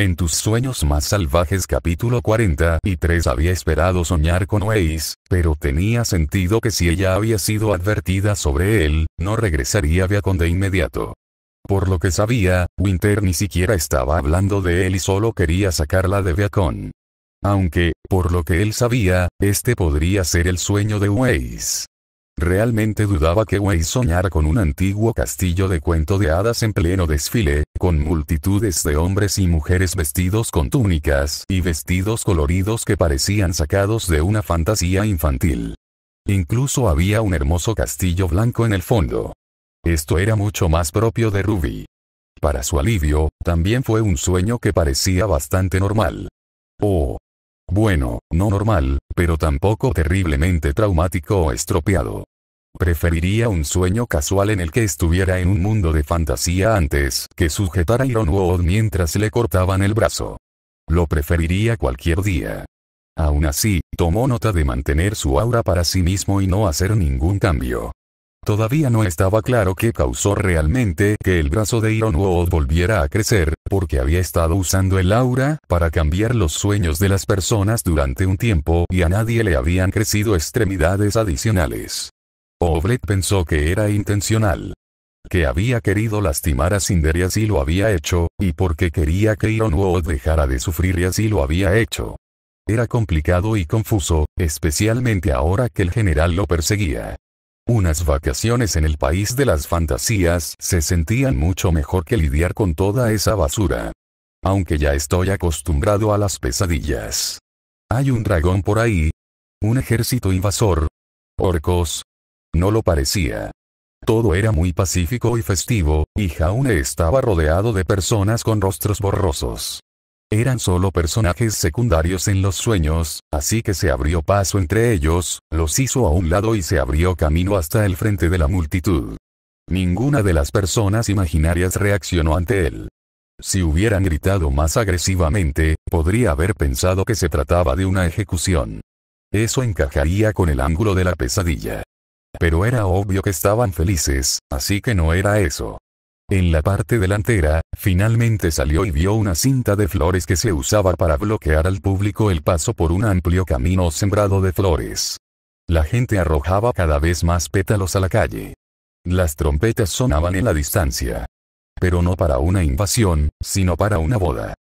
En tus sueños más salvajes capítulo 43 había esperado soñar con Weiss, pero tenía sentido que si ella había sido advertida sobre él, no regresaría a Beacon de inmediato. Por lo que sabía, Winter ni siquiera estaba hablando de él y solo quería sacarla de Beacon. Aunque, por lo que él sabía, este podría ser el sueño de Weiss. Realmente dudaba que Wei soñara con un antiguo castillo de cuento de hadas en pleno desfile, con multitudes de hombres y mujeres vestidos con túnicas y vestidos coloridos que parecían sacados de una fantasía infantil. Incluso había un hermoso castillo blanco en el fondo. Esto era mucho más propio de Ruby. Para su alivio, también fue un sueño que parecía bastante normal. Oh. Bueno, no normal, pero tampoco terriblemente traumático o estropeado. Preferiría un sueño casual en el que estuviera en un mundo de fantasía antes que sujetar a Iron Wood mientras le cortaban el brazo. Lo preferiría cualquier día. Aún así, tomó nota de mantener su aura para sí mismo y no hacer ningún cambio. Todavía no estaba claro qué causó realmente que el brazo de Iron Ironwood volviera a crecer, porque había estado usando el aura para cambiar los sueños de las personas durante un tiempo y a nadie le habían crecido extremidades adicionales. Oblet pensó que era intencional. Que había querido lastimar a Cinder y así lo había hecho, y porque quería que Iron dejara de sufrir y así lo había hecho. Era complicado y confuso, especialmente ahora que el general lo perseguía. Unas vacaciones en el país de las fantasías se sentían mucho mejor que lidiar con toda esa basura. Aunque ya estoy acostumbrado a las pesadillas. Hay un dragón por ahí. Un ejército invasor. Orcos, no lo parecía. Todo era muy pacífico y festivo, y Jaune estaba rodeado de personas con rostros borrosos. Eran solo personajes secundarios en los sueños, así que se abrió paso entre ellos, los hizo a un lado y se abrió camino hasta el frente de la multitud. Ninguna de las personas imaginarias reaccionó ante él. Si hubieran gritado más agresivamente, podría haber pensado que se trataba de una ejecución. Eso encajaría con el ángulo de la pesadilla. Pero era obvio que estaban felices, así que no era eso. En la parte delantera, finalmente salió y vio una cinta de flores que se usaba para bloquear al público el paso por un amplio camino sembrado de flores. La gente arrojaba cada vez más pétalos a la calle. Las trompetas sonaban en la distancia. Pero no para una invasión, sino para una boda.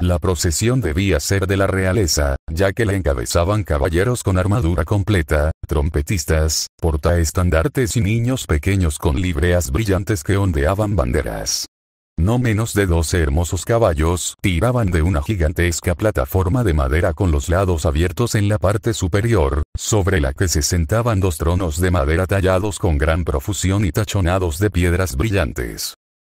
La procesión debía ser de la realeza, ya que la encabezaban caballeros con armadura completa, trompetistas, portaestandartes y niños pequeños con libreas brillantes que ondeaban banderas. No menos de 12 hermosos caballos tiraban de una gigantesca plataforma de madera con los lados abiertos en la parte superior, sobre la que se sentaban dos tronos de madera tallados con gran profusión y tachonados de piedras brillantes.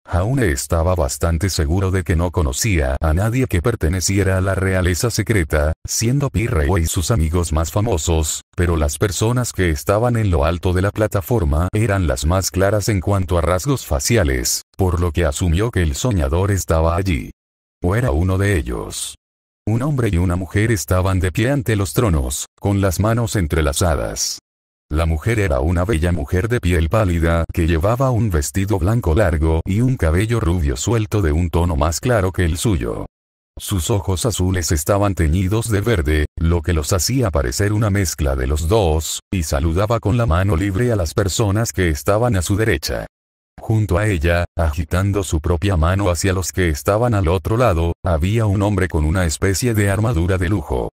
Aún estaba bastante seguro de que no conocía a nadie que perteneciera a la realeza secreta, siendo Pirreo y sus amigos más famosos, pero las personas que estaban en lo alto de la plataforma eran las más claras en cuanto a rasgos faciales, por lo que asumió que el soñador estaba allí. O era uno de ellos. Un hombre y una mujer estaban de pie ante los tronos, con las manos entrelazadas. La mujer era una bella mujer de piel pálida que llevaba un vestido blanco largo y un cabello rubio suelto de un tono más claro que el suyo. Sus ojos azules estaban teñidos de verde, lo que los hacía parecer una mezcla de los dos, y saludaba con la mano libre a las personas que estaban a su derecha. Junto a ella, agitando su propia mano hacia los que estaban al otro lado, había un hombre con una especie de armadura de lujo.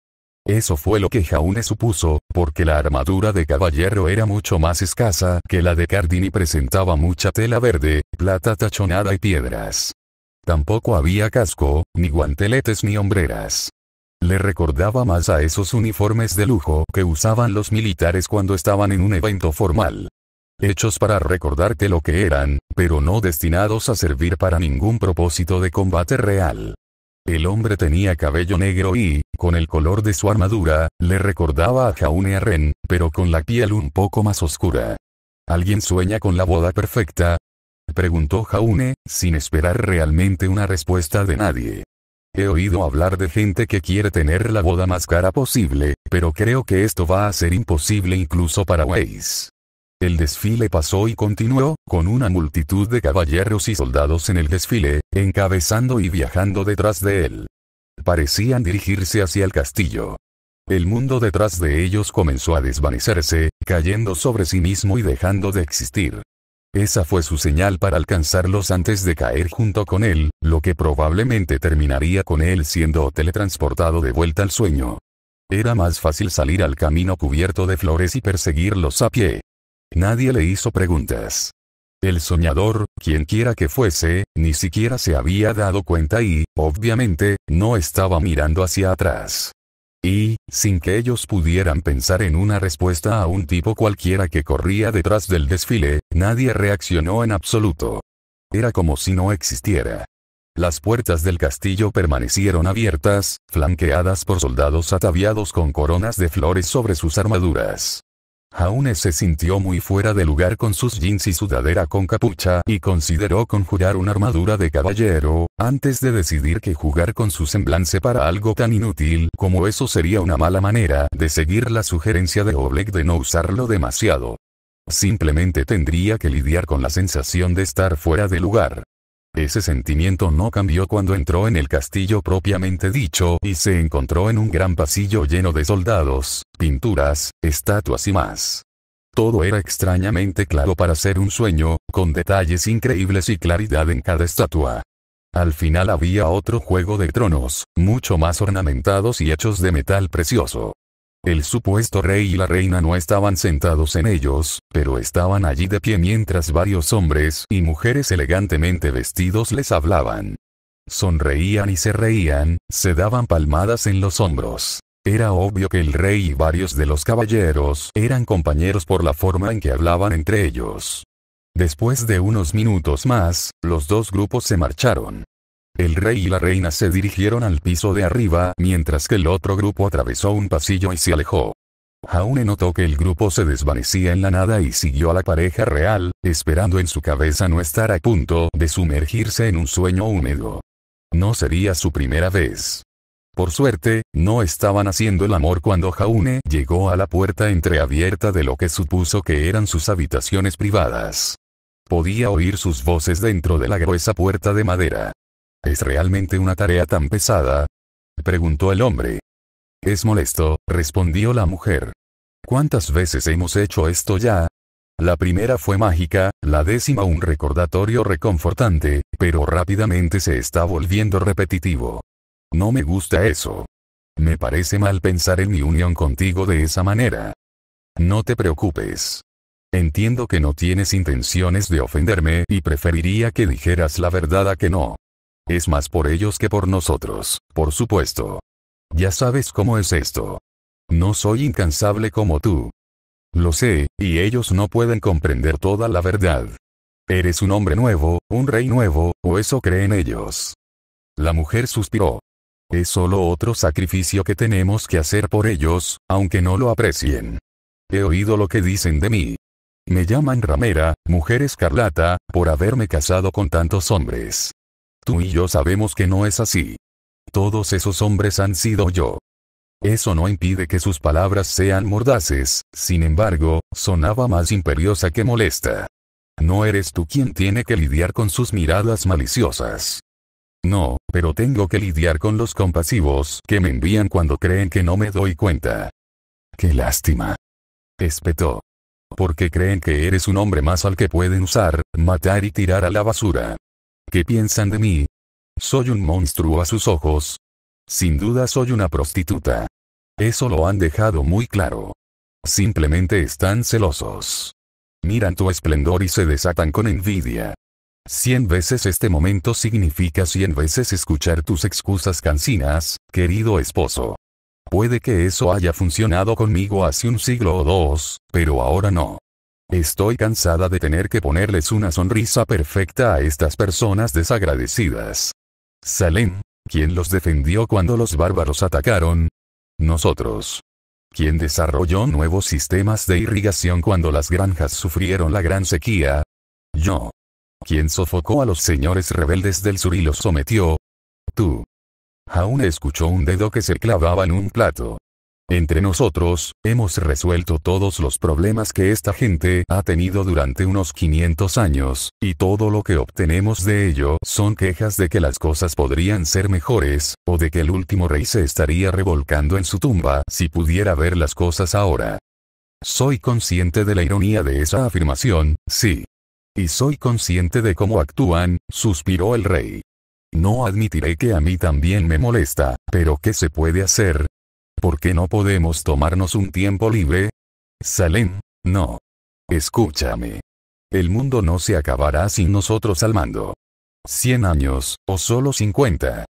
Eso fue lo que Jaune supuso, porque la armadura de caballero era mucho más escasa que la de Cardini presentaba mucha tela verde, plata tachonada y piedras. Tampoco había casco, ni guanteletes ni hombreras. Le recordaba más a esos uniformes de lujo que usaban los militares cuando estaban en un evento formal. Hechos para recordarte lo que eran, pero no destinados a servir para ningún propósito de combate real. El hombre tenía cabello negro y, con el color de su armadura, le recordaba a Jaune Arren, pero con la piel un poco más oscura. ¿Alguien sueña con la boda perfecta? Preguntó Jaune, sin esperar realmente una respuesta de nadie. He oído hablar de gente que quiere tener la boda más cara posible, pero creo que esto va a ser imposible incluso para Weiss. El desfile pasó y continuó, con una multitud de caballeros y soldados en el desfile, encabezando y viajando detrás de él. Parecían dirigirse hacia el castillo. El mundo detrás de ellos comenzó a desvanecerse, cayendo sobre sí mismo y dejando de existir. Esa fue su señal para alcanzarlos antes de caer junto con él, lo que probablemente terminaría con él siendo teletransportado de vuelta al sueño. Era más fácil salir al camino cubierto de flores y perseguirlos a pie. Nadie le hizo preguntas. El soñador, quien quiera que fuese, ni siquiera se había dado cuenta y, obviamente, no estaba mirando hacia atrás. Y, sin que ellos pudieran pensar en una respuesta a un tipo cualquiera que corría detrás del desfile, nadie reaccionó en absoluto. Era como si no existiera. Las puertas del castillo permanecieron abiertas, flanqueadas por soldados ataviados con coronas de flores sobre sus armaduras. Jaune se sintió muy fuera de lugar con sus jeans y sudadera con capucha y consideró conjurar una armadura de caballero, antes de decidir que jugar con su semblance para algo tan inútil como eso sería una mala manera de seguir la sugerencia de Oblek de no usarlo demasiado. Simplemente tendría que lidiar con la sensación de estar fuera de lugar. Ese sentimiento no cambió cuando entró en el castillo propiamente dicho y se encontró en un gran pasillo lleno de soldados, pinturas, estatuas y más. Todo era extrañamente claro para ser un sueño, con detalles increíbles y claridad en cada estatua. Al final había otro juego de tronos, mucho más ornamentados y hechos de metal precioso. El supuesto rey y la reina no estaban sentados en ellos, pero estaban allí de pie mientras varios hombres y mujeres elegantemente vestidos les hablaban. Sonreían y se reían, se daban palmadas en los hombros. Era obvio que el rey y varios de los caballeros eran compañeros por la forma en que hablaban entre ellos. Después de unos minutos más, los dos grupos se marcharon. El rey y la reina se dirigieron al piso de arriba mientras que el otro grupo atravesó un pasillo y se alejó. Jaune notó que el grupo se desvanecía en la nada y siguió a la pareja real, esperando en su cabeza no estar a punto de sumergirse en un sueño húmedo. No sería su primera vez. Por suerte, no estaban haciendo el amor cuando Jaune llegó a la puerta entreabierta de lo que supuso que eran sus habitaciones privadas. Podía oír sus voces dentro de la gruesa puerta de madera. ¿Es realmente una tarea tan pesada? preguntó el hombre. Es molesto, respondió la mujer. ¿Cuántas veces hemos hecho esto ya? La primera fue mágica, la décima un recordatorio reconfortante, pero rápidamente se está volviendo repetitivo. No me gusta eso. Me parece mal pensar en mi unión contigo de esa manera. No te preocupes. Entiendo que no tienes intenciones de ofenderme y preferiría que dijeras la verdad a que no. Es más por ellos que por nosotros, por supuesto. Ya sabes cómo es esto. No soy incansable como tú. Lo sé, y ellos no pueden comprender toda la verdad. Eres un hombre nuevo, un rey nuevo, o eso creen ellos. La mujer suspiró. Es solo otro sacrificio que tenemos que hacer por ellos, aunque no lo aprecien. He oído lo que dicen de mí. Me llaman ramera, mujer escarlata, por haberme casado con tantos hombres tú y yo sabemos que no es así. Todos esos hombres han sido yo. Eso no impide que sus palabras sean mordaces, sin embargo, sonaba más imperiosa que molesta. No eres tú quien tiene que lidiar con sus miradas maliciosas. No, pero tengo que lidiar con los compasivos que me envían cuando creen que no me doy cuenta. Qué lástima. Espetó. Porque creen que eres un hombre más al que pueden usar, matar y tirar a la basura. ¿Qué piensan de mí? Soy un monstruo a sus ojos. Sin duda soy una prostituta. Eso lo han dejado muy claro. Simplemente están celosos. Miran tu esplendor y se desatan con envidia. Cien veces este momento significa cien veces escuchar tus excusas cansinas, querido esposo. Puede que eso haya funcionado conmigo hace un siglo o dos, pero ahora no. Estoy cansada de tener que ponerles una sonrisa perfecta a estas personas desagradecidas. Salem, ¿quién los defendió cuando los bárbaros atacaron? Nosotros. ¿Quién desarrolló nuevos sistemas de irrigación cuando las granjas sufrieron la gran sequía? Yo. ¿Quién sofocó a los señores rebeldes del sur y los sometió? Tú. Aún escuchó un dedo que se clavaba en un plato. Entre nosotros, hemos resuelto todos los problemas que esta gente ha tenido durante unos 500 años, y todo lo que obtenemos de ello son quejas de que las cosas podrían ser mejores, o de que el último rey se estaría revolcando en su tumba si pudiera ver las cosas ahora. Soy consciente de la ironía de esa afirmación, sí. Y soy consciente de cómo actúan, suspiró el rey. No admitiré que a mí también me molesta, pero ¿qué se puede hacer? ¿Por qué no podemos tomarnos un tiempo libre? Salem, no. Escúchame. El mundo no se acabará sin nosotros al mando. 100 años, o solo 50.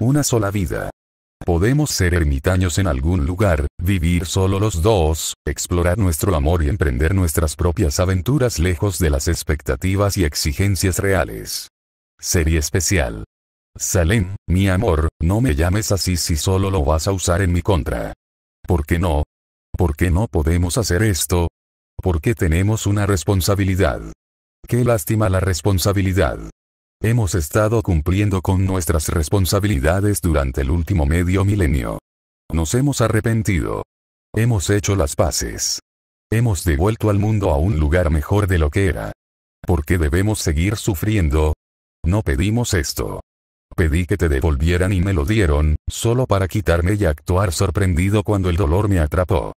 Una sola vida. Podemos ser ermitaños en algún lugar, vivir solo los dos, explorar nuestro amor y emprender nuestras propias aventuras lejos de las expectativas y exigencias reales. Serie especial. Salen, mi amor, no me llames así si solo lo vas a usar en mi contra. ¿Por qué no? ¿Por qué no podemos hacer esto? ¿Por qué tenemos una responsabilidad. Qué lástima la responsabilidad. Hemos estado cumpliendo con nuestras responsabilidades durante el último medio milenio. Nos hemos arrepentido. Hemos hecho las paces. Hemos devuelto al mundo a un lugar mejor de lo que era. ¿Por qué debemos seguir sufriendo? No pedimos esto. Pedí que te devolvieran y me lo dieron, solo para quitarme y actuar sorprendido cuando el dolor me atrapó.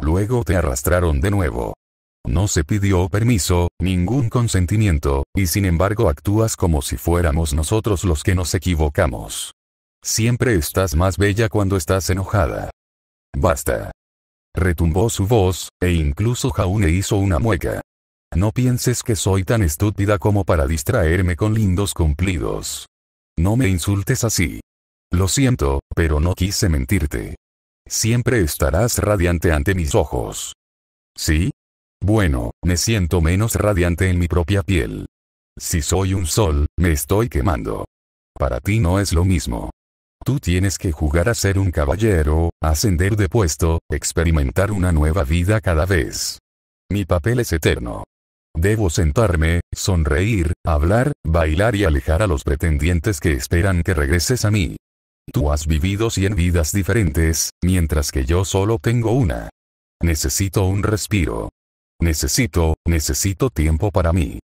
Luego te arrastraron de nuevo. No se pidió permiso, ningún consentimiento, y sin embargo actúas como si fuéramos nosotros los que nos equivocamos. Siempre estás más bella cuando estás enojada. Basta. Retumbó su voz, e incluso Jaune hizo una mueca. No pienses que soy tan estúpida como para distraerme con lindos cumplidos. No me insultes así. Lo siento, pero no quise mentirte. Siempre estarás radiante ante mis ojos. ¿Sí? Bueno, me siento menos radiante en mi propia piel. Si soy un sol, me estoy quemando. Para ti no es lo mismo. Tú tienes que jugar a ser un caballero, ascender de puesto, experimentar una nueva vida cada vez. Mi papel es eterno. Debo sentarme, sonreír, hablar, bailar y alejar a los pretendientes que esperan que regreses a mí. Tú has vivido cien vidas diferentes, mientras que yo solo tengo una. Necesito un respiro. Necesito, necesito tiempo para mí.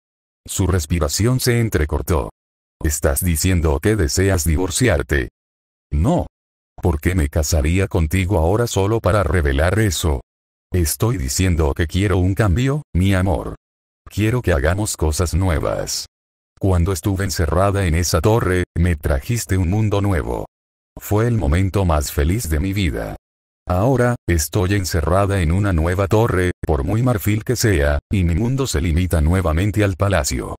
Su respiración se entrecortó. ¿Estás diciendo que deseas divorciarte? No. ¿Por qué me casaría contigo ahora solo para revelar eso? Estoy diciendo que quiero un cambio, mi amor quiero que hagamos cosas nuevas. Cuando estuve encerrada en esa torre, me trajiste un mundo nuevo. Fue el momento más feliz de mi vida. Ahora, estoy encerrada en una nueva torre, por muy marfil que sea, y mi mundo se limita nuevamente al palacio.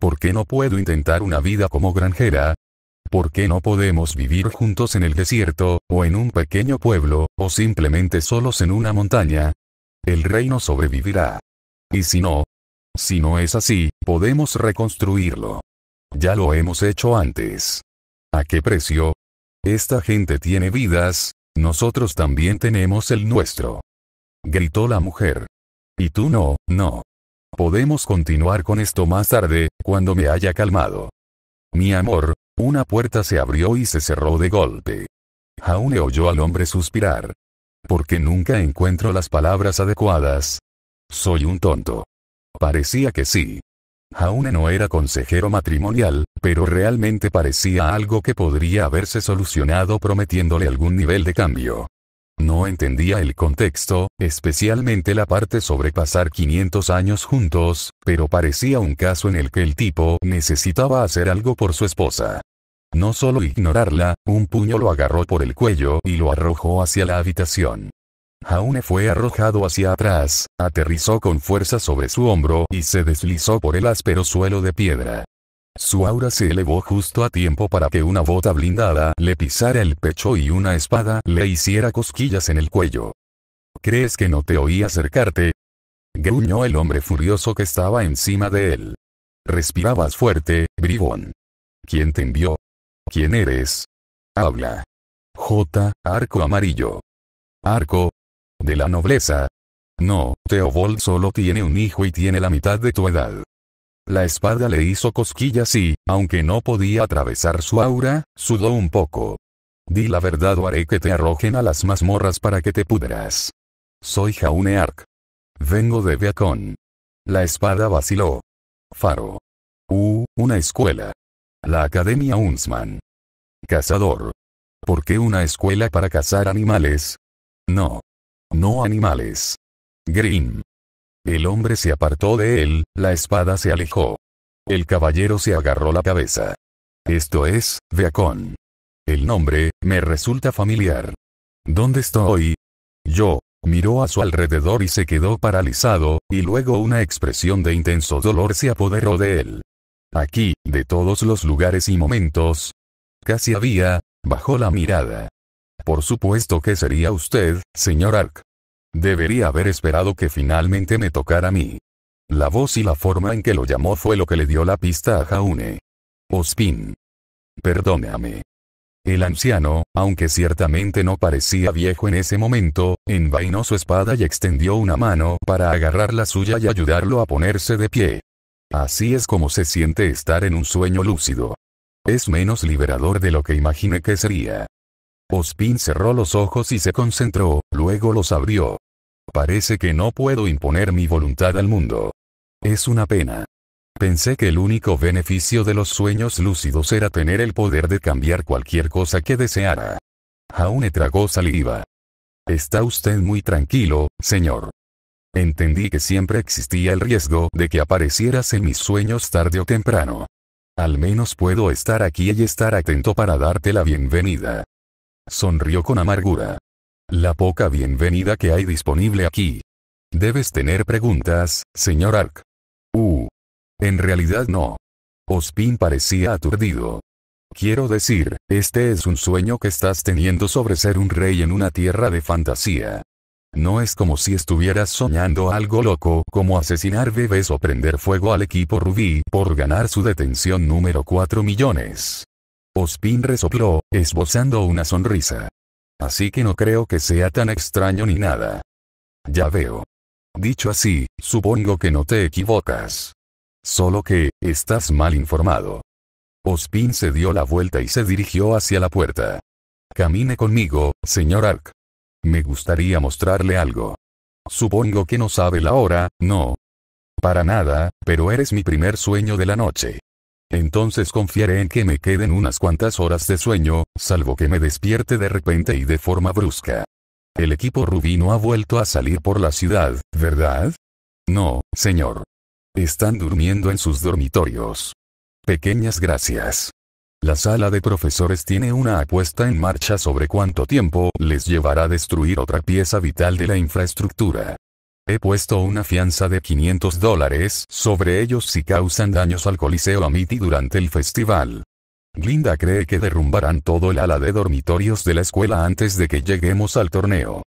¿Por qué no puedo intentar una vida como granjera? ¿Por qué no podemos vivir juntos en el desierto, o en un pequeño pueblo, o simplemente solos en una montaña? El reino sobrevivirá. Y si no, si no es así, podemos reconstruirlo. Ya lo hemos hecho antes. ¿A qué precio? Esta gente tiene vidas, nosotros también tenemos el nuestro. Gritó la mujer. Y tú no, no. Podemos continuar con esto más tarde, cuando me haya calmado. Mi amor, una puerta se abrió y se cerró de golpe. Jaune oyó al hombre suspirar. Porque nunca encuentro las palabras adecuadas. Soy un tonto. Parecía que sí. Jaune no era consejero matrimonial, pero realmente parecía algo que podría haberse solucionado prometiéndole algún nivel de cambio. No entendía el contexto, especialmente la parte sobre pasar 500 años juntos, pero parecía un caso en el que el tipo necesitaba hacer algo por su esposa. No solo ignorarla, un puño lo agarró por el cuello y lo arrojó hacia la habitación. Jaune fue arrojado hacia atrás, aterrizó con fuerza sobre su hombro y se deslizó por el áspero suelo de piedra. Su aura se elevó justo a tiempo para que una bota blindada le pisara el pecho y una espada le hiciera cosquillas en el cuello. ¿Crees que no te oí acercarte? Gruñó el hombre furioso que estaba encima de él. Respirabas fuerte, bribón. ¿Quién te envió? ¿Quién eres? Habla. J. Arco Amarillo. Arco, de la nobleza. No, Teobold solo tiene un hijo y tiene la mitad de tu edad. La espada le hizo cosquillas y, aunque no podía atravesar su aura, sudó un poco. Di la verdad o haré que te arrojen a las mazmorras para que te pudras. Soy Jaune Vengo de Beacon. La espada vaciló. Faro. Uh, una escuela. La Academia Unsman. Cazador. ¿Por qué una escuela para cazar animales? No, no animales. Green. El hombre se apartó de él, la espada se alejó. El caballero se agarró la cabeza. Esto es, Beacon. El nombre, me resulta familiar. ¿Dónde estoy? Yo, miró a su alrededor y se quedó paralizado, y luego una expresión de intenso dolor se apoderó de él. Aquí, de todos los lugares y momentos. Casi había, bajó la mirada. Por supuesto que sería usted, señor Ark. Debería haber esperado que finalmente me tocara a mí. La voz y la forma en que lo llamó fue lo que le dio la pista a Jaune. Ospin. Perdóname. El anciano, aunque ciertamente no parecía viejo en ese momento, envainó su espada y extendió una mano para agarrar la suya y ayudarlo a ponerse de pie. Así es como se siente estar en un sueño lúcido. Es menos liberador de lo que imaginé que sería. Ospin cerró los ojos y se concentró, luego los abrió. Parece que no puedo imponer mi voluntad al mundo. Es una pena. Pensé que el único beneficio de los sueños lúcidos era tener el poder de cambiar cualquier cosa que deseara. Jaune tragó saliva. Está usted muy tranquilo, señor. Entendí que siempre existía el riesgo de que aparecieras en mis sueños tarde o temprano. Al menos puedo estar aquí y estar atento para darte la bienvenida. Sonrió con amargura. La poca bienvenida que hay disponible aquí. Debes tener preguntas, señor Ark. Uh. En realidad no. Ospin parecía aturdido. Quiero decir, este es un sueño que estás teniendo sobre ser un rey en una tierra de fantasía. No es como si estuvieras soñando algo loco como asesinar bebés o prender fuego al equipo Rubí por ganar su detención número 4 millones. Ospin resopló, esbozando una sonrisa. Así que no creo que sea tan extraño ni nada. Ya veo. Dicho así, supongo que no te equivocas. Solo que, estás mal informado. Ospin se dio la vuelta y se dirigió hacia la puerta. Camine conmigo, señor Ark. Me gustaría mostrarle algo. Supongo que no sabe la hora, ¿no? Para nada, pero eres mi primer sueño de la noche. Entonces confiaré en que me queden unas cuantas horas de sueño, salvo que me despierte de repente y de forma brusca. El equipo Rubino no ha vuelto a salir por la ciudad, ¿verdad? No, señor. Están durmiendo en sus dormitorios. Pequeñas gracias. La sala de profesores tiene una apuesta en marcha sobre cuánto tiempo les llevará a destruir otra pieza vital de la infraestructura. He puesto una fianza de 500 dólares sobre ellos si causan daños al Coliseo Amity durante el festival. Glinda cree que derrumbarán todo el ala de dormitorios de la escuela antes de que lleguemos al torneo.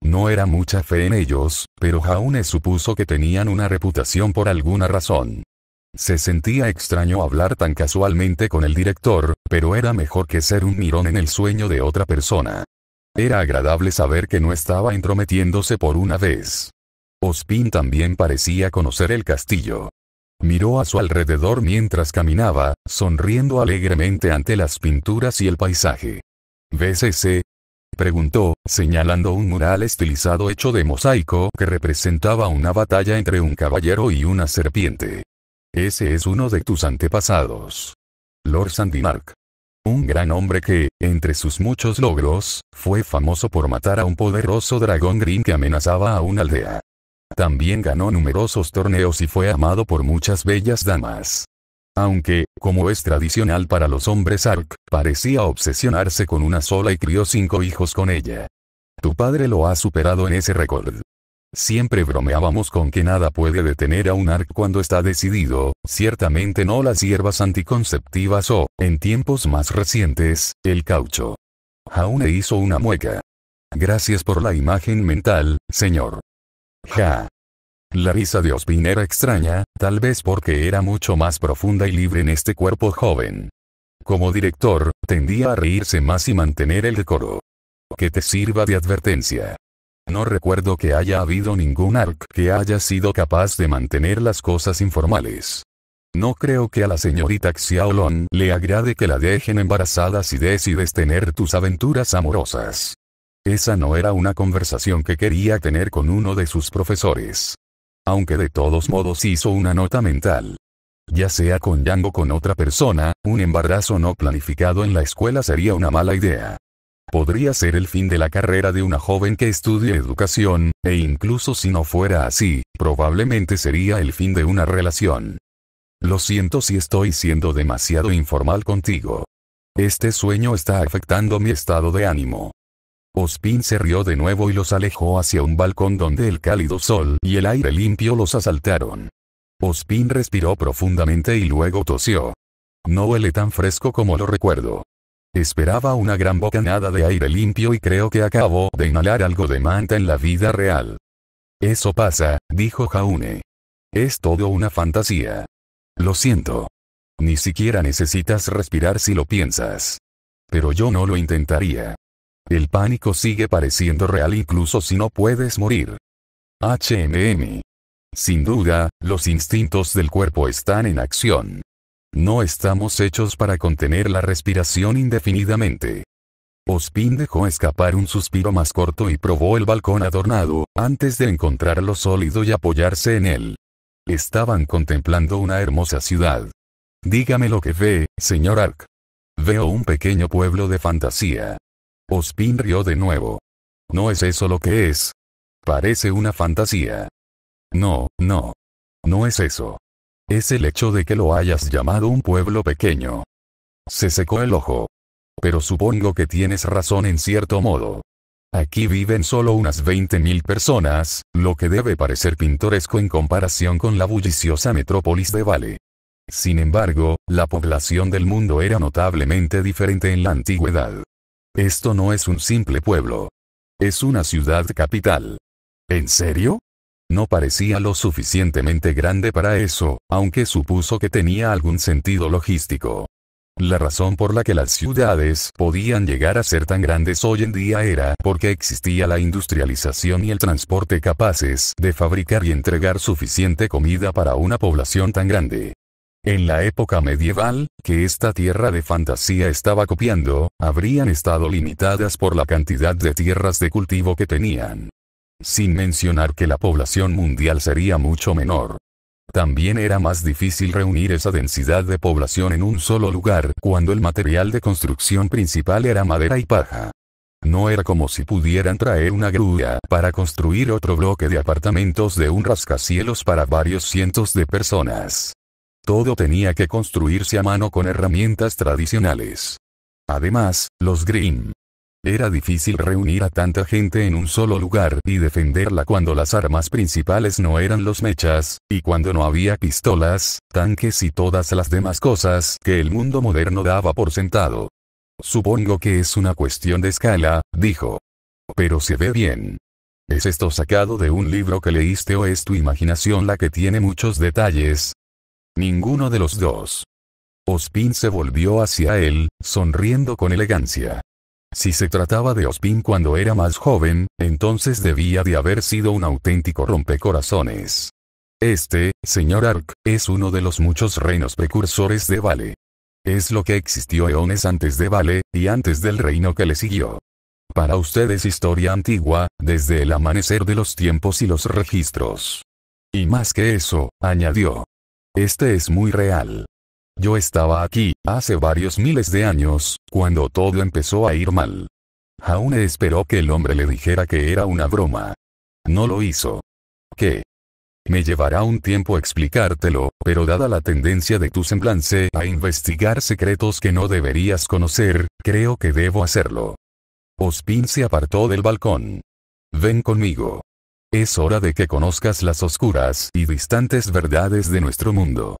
No era mucha fe en ellos, pero Jaune supuso que tenían una reputación por alguna razón. Se sentía extraño hablar tan casualmente con el director, pero era mejor que ser un mirón en el sueño de otra persona. Era agradable saber que no estaba entrometiéndose por una vez. Ospin también parecía conocer el castillo. Miró a su alrededor mientras caminaba, sonriendo alegremente ante las pinturas y el paisaje. ¿Ves ese? Preguntó, señalando un mural estilizado hecho de mosaico que representaba una batalla entre un caballero y una serpiente. Ese es uno de tus antepasados. Lord Sandimark. Un gran hombre que, entre sus muchos logros, fue famoso por matar a un poderoso dragón green que amenazaba a una aldea. También ganó numerosos torneos y fue amado por muchas bellas damas. Aunque, como es tradicional para los hombres arc, parecía obsesionarse con una sola y crió cinco hijos con ella. Tu padre lo ha superado en ese récord. Siempre bromeábamos con que nada puede detener a un arc cuando está decidido, ciertamente no las hierbas anticonceptivas o, en tiempos más recientes, el caucho. Jaune hizo una mueca. Gracias por la imagen mental, señor. Ja. La risa de Ospin era extraña, tal vez porque era mucho más profunda y libre en este cuerpo joven. Como director, tendía a reírse más y mantener el decoro. Que te sirva de advertencia. No recuerdo que haya habido ningún arc que haya sido capaz de mantener las cosas informales. No creo que a la señorita Xiaolong le agrade que la dejen embarazada si decides tener tus aventuras amorosas. Esa no era una conversación que quería tener con uno de sus profesores. Aunque de todos modos hizo una nota mental. Ya sea con Yang o con otra persona, un embarazo no planificado en la escuela sería una mala idea. Podría ser el fin de la carrera de una joven que estudie educación, e incluso si no fuera así, probablemente sería el fin de una relación. Lo siento si estoy siendo demasiado informal contigo. Este sueño está afectando mi estado de ánimo. Ospin se rió de nuevo y los alejó hacia un balcón donde el cálido sol y el aire limpio los asaltaron. Ospin respiró profundamente y luego tosió. No huele tan fresco como lo recuerdo. Esperaba una gran bocanada de aire limpio y creo que acabo de inhalar algo de manta en la vida real. Eso pasa, dijo Jaune. Es todo una fantasía. Lo siento. Ni siquiera necesitas respirar si lo piensas. Pero yo no lo intentaría. El pánico sigue pareciendo real incluso si no puedes morir. H.M.M. Sin duda, los instintos del cuerpo están en acción. No estamos hechos para contener la respiración indefinidamente. Ospin dejó escapar un suspiro más corto y probó el balcón adornado, antes de encontrarlo sólido y apoyarse en él. Estaban contemplando una hermosa ciudad. Dígame lo que ve, señor Ark. Veo un pequeño pueblo de fantasía. Ospin rió de nuevo. ¿No es eso lo que es? Parece una fantasía. No, no. No es eso. Es el hecho de que lo hayas llamado un pueblo pequeño. Se secó el ojo. Pero supongo que tienes razón en cierto modo. Aquí viven solo unas 20.000 personas, lo que debe parecer pintoresco en comparación con la bulliciosa metrópolis de Vale. Sin embargo, la población del mundo era notablemente diferente en la antigüedad. Esto no es un simple pueblo. Es una ciudad capital. ¿En serio? No parecía lo suficientemente grande para eso, aunque supuso que tenía algún sentido logístico. La razón por la que las ciudades podían llegar a ser tan grandes hoy en día era porque existía la industrialización y el transporte capaces de fabricar y entregar suficiente comida para una población tan grande. En la época medieval, que esta tierra de fantasía estaba copiando, habrían estado limitadas por la cantidad de tierras de cultivo que tenían. Sin mencionar que la población mundial sería mucho menor. También era más difícil reunir esa densidad de población en un solo lugar cuando el material de construcción principal era madera y paja. No era como si pudieran traer una grúa para construir otro bloque de apartamentos de un rascacielos para varios cientos de personas. Todo tenía que construirse a mano con herramientas tradicionales. Además, los Green Era difícil reunir a tanta gente en un solo lugar y defenderla cuando las armas principales no eran los mechas, y cuando no había pistolas, tanques y todas las demás cosas que el mundo moderno daba por sentado. Supongo que es una cuestión de escala, dijo. Pero se ve bien. ¿Es esto sacado de un libro que leíste o es tu imaginación la que tiene muchos detalles, Ninguno de los dos. Ospin se volvió hacia él, sonriendo con elegancia. Si se trataba de Ospin cuando era más joven, entonces debía de haber sido un auténtico rompecorazones. Este, señor Ark, es uno de los muchos reinos precursores de Vale. Es lo que existió eones antes de Vale, y antes del reino que le siguió. Para ustedes historia antigua, desde el amanecer de los tiempos y los registros. Y más que eso, añadió. Este es muy real. Yo estaba aquí, hace varios miles de años, cuando todo empezó a ir mal. Jaune esperó que el hombre le dijera que era una broma. No lo hizo. ¿Qué? Me llevará un tiempo explicártelo, pero dada la tendencia de tu semblance a investigar secretos que no deberías conocer, creo que debo hacerlo. Ospin se apartó del balcón. Ven conmigo. Es hora de que conozcas las oscuras y distantes verdades de nuestro mundo.